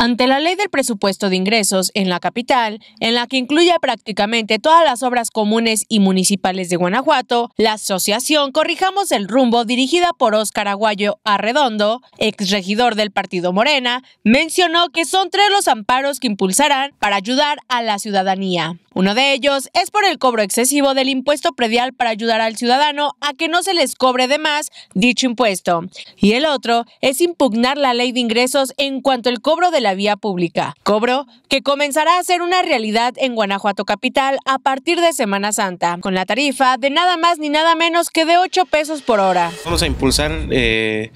Ante la ley del presupuesto de ingresos en la capital, en la que incluye prácticamente todas las obras comunes y municipales de Guanajuato, la asociación Corrijamos el Rumbo, dirigida por Óscar Aguayo Arredondo, exregidor del Partido Morena, mencionó que son tres los amparos que impulsarán para ayudar a la ciudadanía. Uno de ellos es por el cobro excesivo del impuesto predial para ayudar al ciudadano a que no se les cobre de más dicho impuesto. Y el otro es impugnar la ley de ingresos en cuanto al cobro de vía pública. Cobro que comenzará a ser una realidad en Guanajuato Capital a partir de Semana Santa, con la tarifa de nada más ni nada menos que de 8 pesos por hora. Vamos a impulsar eh,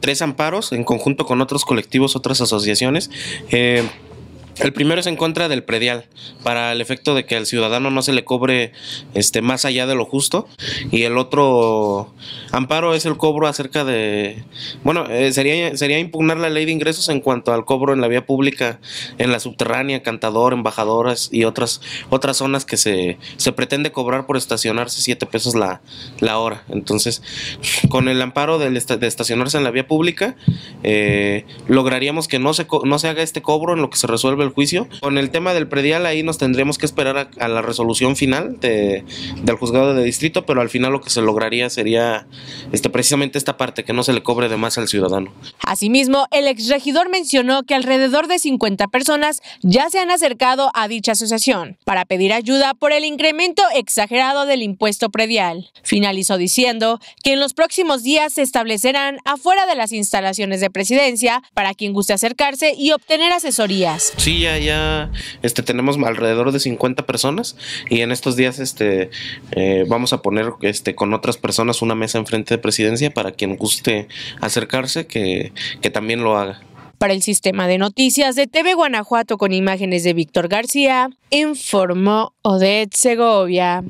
tres amparos en conjunto con otros colectivos, otras asociaciones. Eh, el primero es en contra del predial, para el efecto de que al ciudadano no se le cobre este, más allá de lo justo. Y el otro amparo es el cobro acerca de... Bueno, eh, sería, sería impugnar la ley de ingresos en cuanto al cobro en la vía pública, en la subterránea, cantador, embajadoras y otras, otras zonas que se, se pretende cobrar por estacionarse 7 pesos la, la hora. Entonces, con el amparo de, estacionarse en la vía pública, eh, lograríamos que no se, no se haga este cobro en lo que se resuelve el juicio. Con el tema del predial ahí nos tendremos que esperar a, la resolución final de, del juzgado de distrito, pero al final lo que se lograría sería este, precisamente esta parte, que no se le cobre de más al ciudadano. Asimismo, el exregidor mencionó que alrededor de 50 personas ya se han acercado a dicha asociación para pedir ayuda por el incremento exagerado del impuesto predial. Finalizó diciendo que en los próximos días se establecerán afuera de las instalaciones de presidencia para quien guste acercarse y obtener asesorías. Sí ya, este, tenemos alrededor de 50 personas y en estos días este, eh, vamos a poner este, con otras personas una mesa enfrente de presidencia para quien guste acercarse, que, que también lo haga. Para el sistema de noticias de TV Guanajuato con imágenes de Víctor García, informó Odette Segovia.